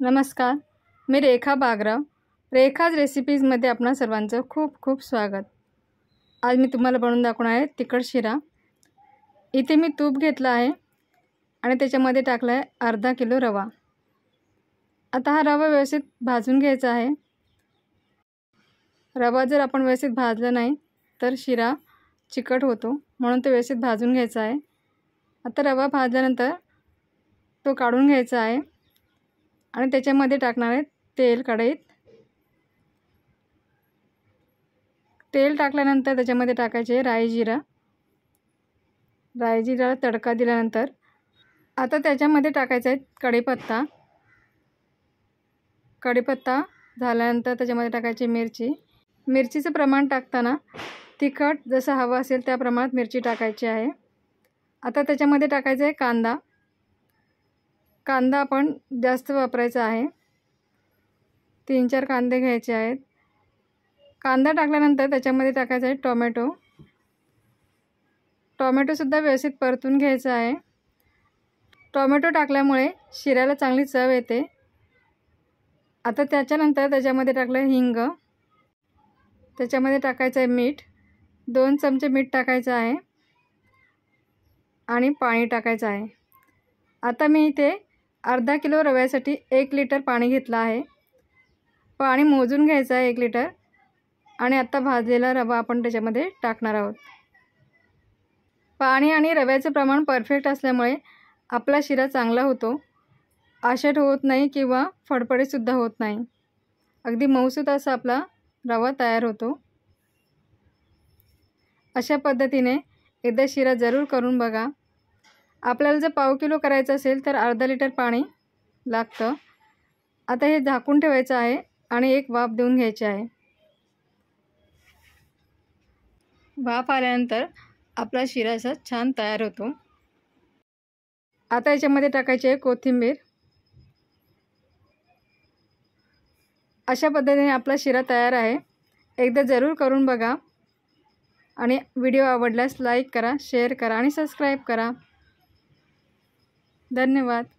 नमस्कार मी रेखा बागराव रेखाज रेसिपीजमध्ये आपणा सर्वांचं खूप खूप स्वागत आज मी तुम्हाला बनवून दाखवणार आहे तिखट शिरा इथे मी तूप घेतलं आहे आणि त्याच्यामध्ये टाकला आहे अर्धा किलो रवा आता हा रवा व्यवस्थित भाजून घ्यायचा आहे रवा जर आपण व्यवस्थित भाजला नाही तर शिरा चिकट होतो म्हणून तो व्यवस्थित भाजून घ्यायचा आहे आता रवा भाजल्यानंतर तो काढून घ्यायचा आहे आणि त्याच्यामध्ये टाकणार आहे तेल कढईत तेल टाकल्यानंतर त्याच्यामध्ये टाकायचे राई जिरा तडका दिल्यानंतर आता त्याच्यामध्ये टाकायचा आहे कढीपत्ता कढीपत्ता झाल्यानंतर त्याच्यामध्ये टाकायची मिरची मिरचीचं प्रमाण टाकताना तिखट जसं हवं असेल त्या प्रमाणात मिरची टाकायची आहे आता त्याच्यामध्ये टाकायचं आहे कांदा कांदा आपण जास्त वापरायचा आहे तीन चार कांदे घ्यायचे आहेत कांदा टाकल्यानंतर त्याच्यामध्ये टाकायचा आहे टोमॅटो टोमॅटोसुद्धा व्यवस्थित परतून घ्यायचा आहे टोमॅटो टाकल्यामुळे शिऱ्याला चांगली चव येते आता त्याच्यानंतर त्याच्यामध्ये टाकलं हिंग त्याच्यामध्ये टाकायचं आहे मीठ दोन चमचे मीठ टाकायचं आहे आणि पाणी टाकायचं आहे आता मी इथे अर्धा किलो रव्यासाठी एक लिटर पाणी घेतलं आहे पाणी मोजून घ्यायचं आहे एक लिटर आणि आत्ता भाजलेला रवा आपण त्याच्यामध्ये टाकणार आहोत पाणी आणि रव्याचं प्रमाण परफेक्ट असल्यामुळे आपला शिरा चांगला होतो आशट होत नाही किंवा फडफडीसुद्धा होत नाही अगदी मऊसूत असा आपला रवा तयार होतो अशा पद्धतीने एकदा शिरा जरूर करून बघा आपल्याला जर पाव किलो करायचं असेल तर अर्धा लिटर पाणी लागतं आता हे झाकून ठेवायचं आहे आणि एक वाफ देऊन घ्यायची आहे वाफ आल्यानंतर आपला शिरा असा छान तयार होतो आता याच्यामध्ये टाकायची आहे कोथिंबीर अशा पद्धतीने आपला शिरा तयार आहे एकदा जरूर करून बघा आणि व्हिडिओ आवडल्यास लाईक करा शेअर करा आणि सबस्क्राईब करा धन्यवाद